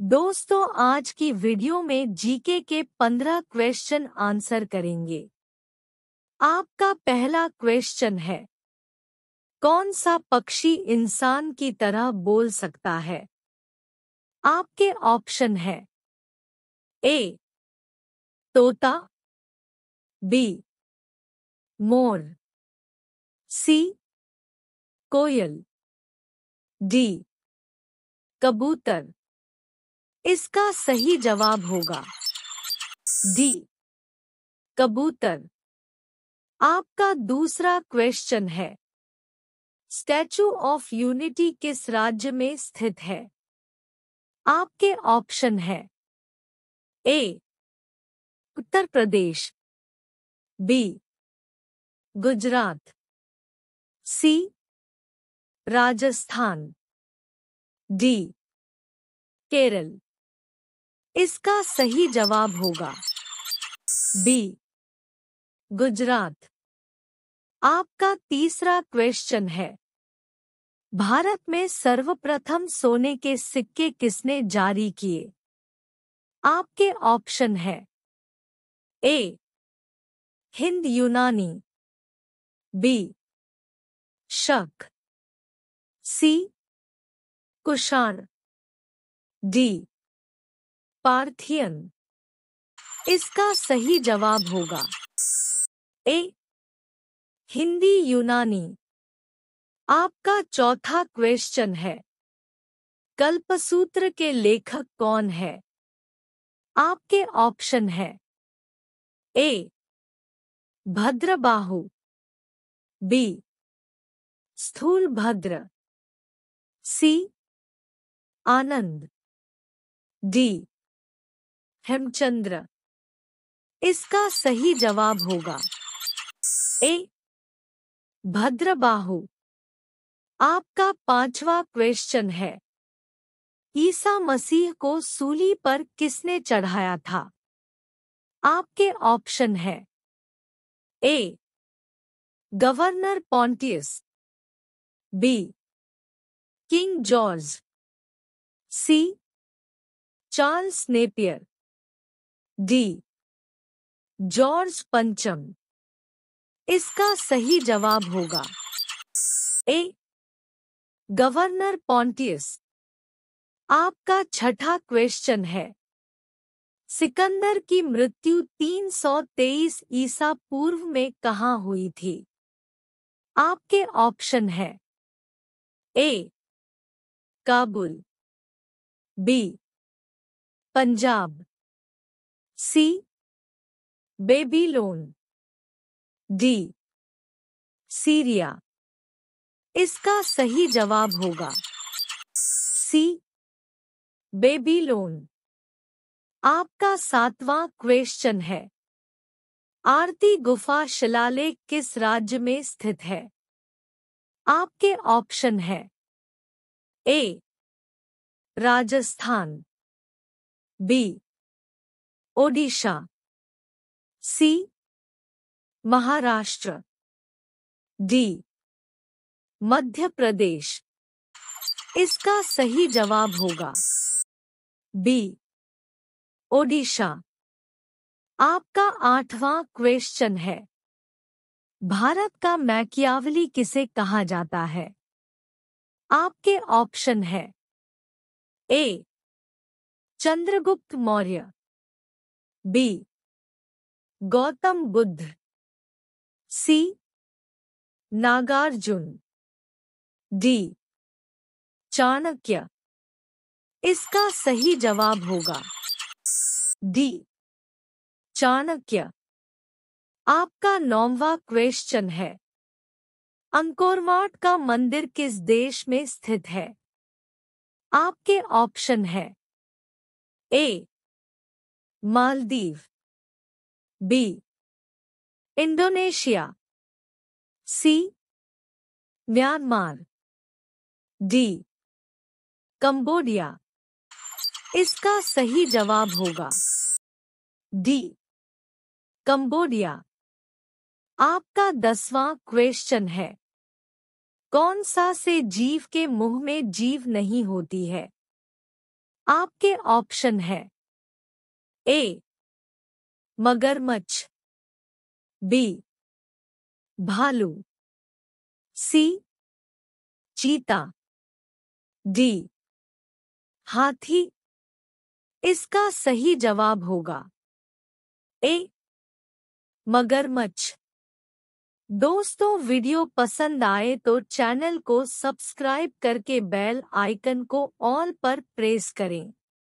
दोस्तों आज की वीडियो में जीके के पंद्रह क्वेश्चन आंसर करेंगे आपका पहला क्वेश्चन है कौन सा पक्षी इंसान की तरह बोल सकता है आपके ऑप्शन है ए तोता be more C coil D कबूतर इसका सही जवाब होगा डी कबूतर आपका दूसरा क्वेश्चन है स्टैचू ऑफ यूनिटी किस राज्य में स्थित है आपके ऑप्शन है A Uttar Pradesh B Gujarat C Rajasthan D Kerala इसका सही जवाब होगा बी गुजरात आपका तीसरा क्वेश्चन है भारत में सर्वप्रथम सोने के सिक्के किसने जारी किए आपके ऑप्शन है ए हिंद यूनानी बी शक सी कुषाण डी पार्थियन इसका सही जवाब होगा ए हिंदी यूनानी आपका चौथा क्वेश्चन है कल्पसूत्र के लेखक कौन है आपके ऑप्शन है ए भद्रबाहु बी स्थूल भद्र सी आनंद डी हेमचंद्र इसका सही जवाब होगा ए भद्रबाहु आपका पांचवा क्वेश्चन है ईसा मसीह को सूली पर किसने चढ़ाया था आपके ऑप्शन है A governor Pontius B king George C Charles Napier D George पंचम इसका सही जवाब होगा ए गवर्नर पॉन्टियस आपका छठा क्वेश्चन है सिकंदर की मृत्यु 323 ईसा पूर्व में कहा हुई थी आपके ऑप्शन है A Kabul B Punjab C Babylon D Syria इसका सही जवाब होगा सी बेबी लोन आपका सातवां क्वेश्चन है आरती गुफा शिलालेख किस राज्य में स्थित है आपके ऑप्शन है A Rajasthan B Odisha C Maharashtra D Madhya Pradesh इसका सही जवाब होगा बी ओडिशा आपका आठवां क्वेश्चन है भारत का मैकियावली किसे कहा जाता है आपके ऑप्शन है A Chandragupta Maurya B Gautam Buddha C Nagarjuna D Chanakya इसका सही जवाब होगा डी चाणक्य आपका नौवा क्वेश्चन है अंकोरवाट का मंदिर किस देश में स्थित है आपके ऑप्शन है A Maldives B Indonesia C Myanmar D Cambodia इसका सही जवाब होगा डी कंबोडिया आपका दसवां क्वेश्चन है कौन सा से जीव के मुंह में जीव नहीं होती है आपके ऑप्शन है ए मगरमच्छ बी भालू सी चीता डी हाथी इसका सही जवाब होगा ए मगरमच्छ दोस्तों वीडियो पसंद आए तो चैनल को सब्सक्राइब करके बेल आइकन को ऑल पर प्रेस करें